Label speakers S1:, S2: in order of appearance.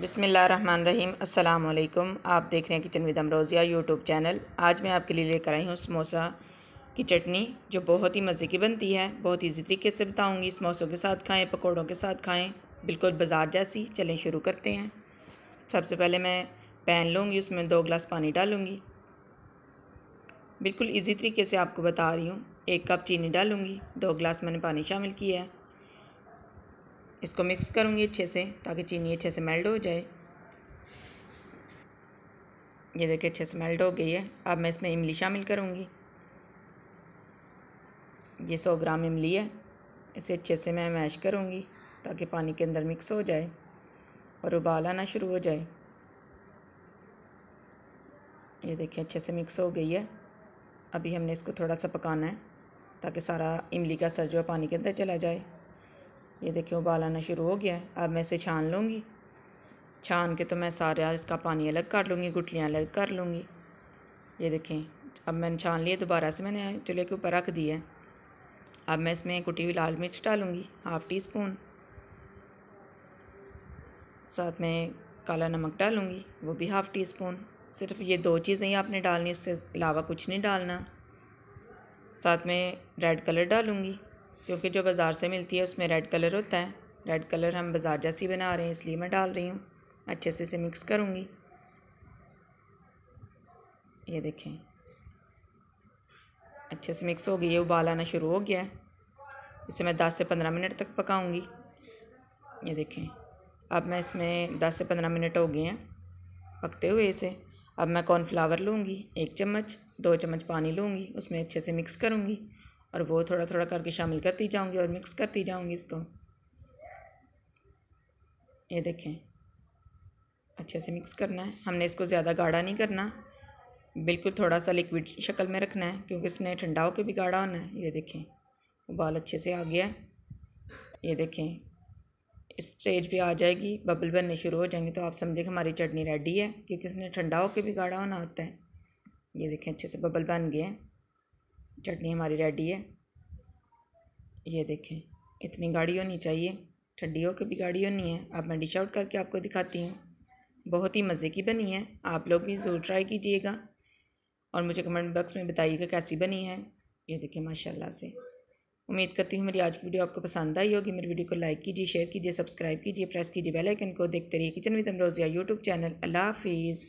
S1: बिसमीम अल्लाम आप देख रहे हैं kitchen with Amrozia YouTube channel आज मैं आपके लिए लेकर आई हूँ समोसा की चटनी जो बहुत ही मज़े की बनती है बहुत ईजी तरीके से बताऊँगी समोसों के साथ खाएँ पकौड़ों के साथ खाएँ बिल्कुल बाजार जैसी चलें शुरू करते हैं सबसे पहले मैं पैन लूँगी उसमें दो गिलास पानी डालूँगी बिल्कुल ईजी तरीके से आपको बता रही हूँ एक कप चीनी डालूँगी दो गिलास मैंने पानी शामिल किया है इसको मिक्स करूँगी अच्छे से ताकि चीनी अच्छे से मेल्ट हो जाए ये देखिए अच्छे से मेल्ट हो गई है अब मैं इसमें इमली शामिल करूँगी ये सौ ग्राम इमली है इसे अच्छे से मैं मैश करूँगी ताकि पानी के अंदर मिक्स हो जाए और उबाल आना शुरू हो जाए ये देखिए अच्छे से मिक्स हो गई है अभी हमने इसको थोड़ा सा पकाना है ताकि सारा इमली का सर जो है पानी के अंदर चला जाए ये देखिए उबाल आना शुरू हो गया है अब मैं इसे छान लूँगी छान के तो मैं सारा इसका पानी अलग कर लूँगी गुटलियाँ अलग कर लूँगी ये देखें अब मैंने छान लिया दोबारा से मैंने चूल्हे के ऊपर रख दिया है अब मैं इसमें कुटी हुई लाल मिर्च डालूँगी हाफ़ टी स्पून साथ में काला नमक डालूँगी वो भी हाफ़ टी स्पून सिर्फ ये दो चीज़ें ही आपने डालनी इसके अलावा कुछ नहीं डालना साथ में रेड कलर डालूँगी क्योंकि जो बाज़ार से मिलती है उसमें रेड कलर होता है रेड कलर हम बाज़ार जैसी बना रहे हैं इसलिए मैं डाल रही हूँ अच्छे से इसे मिक्स करूँगी ये देखें अच्छे से मिक्स हो गई है उबाल आना शुरू हो गया है इसे मैं दस से पंद्रह मिनट तक पकाऊंगी ये देखें अब मैं इसमें दस से पंद्रह मिनट हो गए हैं पकते हुए इसे अब मैं कॉर्नफ्लावर लूँगी एक चम्मच दो चम्मच पानी लूँगी उसमें अच्छे से मिक्स करूँगी और वो थोड़ा थोड़ा करके शामिल करती जाऊँगी और मिक्स करती जाऊँगी इसको ये देखें अच्छे से मिक्स करना है हमने इसको ज़्यादा गाढ़ा नहीं करना बिल्कुल थोड़ा सा लिक्विड शक्ल में रखना है क्योंकि इसने ठंडा होकर भी गाढ़ा होना है ये देखें उबाल अच्छे से आ गया है ये देखें इस स्टेज पे आ जाएगी बबल बनने शुरू हो जाएंगे तो आप समझें कि हमारी चटनी रेडी है क्योंकि इसने ठंडा होकर भी गाढ़ा होना होता है ये देखें अच्छे से बबल बन गए हैं चटनी हमारी रेडी है ये देखें इतनी गाड़ी होनी चाहिए ठंडी होकर भी गाड़ी होनी है अब मैं डिश आउट करके आपको दिखाती हूँ बहुत ही मज़े की बनी है आप लोग भी ज़रूर ट्राई कीजिएगा और मुझे कमेंट बॉक्स में बताइएगा कैसी बनी है ये देखिए माशाल्लाह से उम्मीद करती हूँ मेरी आज की वीडियो आपको पसंद आई होगी मेरी वीडियो को लाइक कीजिए शेयर कीजिए सब्सक्राइब कीजिए प्रेस कीजिए बेल आइकन को देखते रहिए kitchen with Amrozia YouTube channel अल्लाह हाफिज़